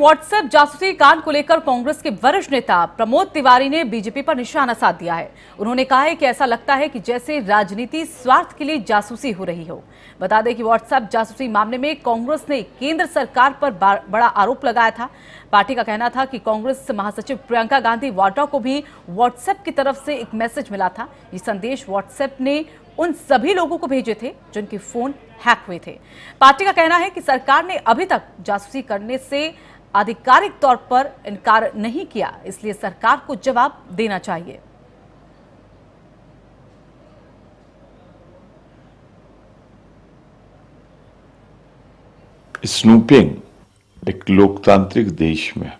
WhatsApp जासूसी कांड को लेकर कांग्रेस के वरिष्ठ नेता प्रमोद तिवारी ने बीजेपी पर निशाना साध दिया है उन्होंने कहा है कि ऐसा लगता है कि जैसे राजनीति स्वार्थ के लिए जासूसी हो रही हो बता दें कि व्हाट्सएप जासूसी मामले में कांग्रेस ने केंद्र सरकार पर बड़ा आरोप लगाया था पार्टी का कहना था कि कांग्रेस महासचिव प्रियंका गांधी वाड्रा को भी व्हाट्सएप की तरफ से एक मैसेज मिला था ये संदेश व्हाट्सएप ने उन सभी लोगों को भेजे थे जिनके फोन हैक हुए थे पार्टी का कहना है कि सरकार ने अभी तक जासूसी करने से आधिकारिक तौर पर इनकार नहीं किया इसलिए सरकार को जवाब देना चाहिए स्नूपिंग एक लोकतांत्रिक देश में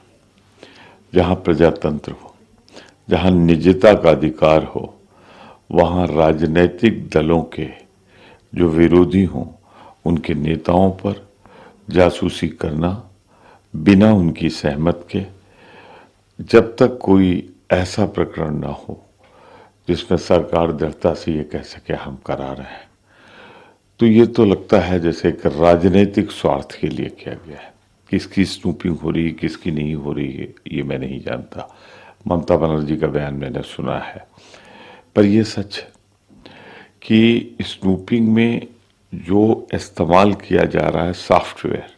जहां प्रजातंत्र हो जहां निजता का अधिकार हो वहां राजनैतिक दलों के जो विरोधी हों उनके नेताओं पर जासूसी करना बिना उनकी सहमत के जब तक कोई ऐसा प्रकरण ना हो जिसमें सरकार दृढ़ता से ये कह सके हम करा रहे हैं तो ये तो लगता है जैसे एक राजनीतिक स्वार्थ के लिए किया गया है किसकी स्नूपिंग हो रही है किसकी नहीं हो रही है ये मैं नहीं जानता ममता बनर्जी का बयान मैंने सुना है पर यह सच कि स्नूपिंग में जो इस्तेमाल किया जा रहा है सॉफ्टवेयर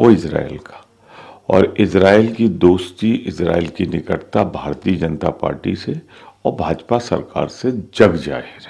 वो इसराइल का और इसराइल की दोस्ती इसराइल की निकटता भारतीय जनता पार्टी से और भाजपा सरकार से जग जाहिर है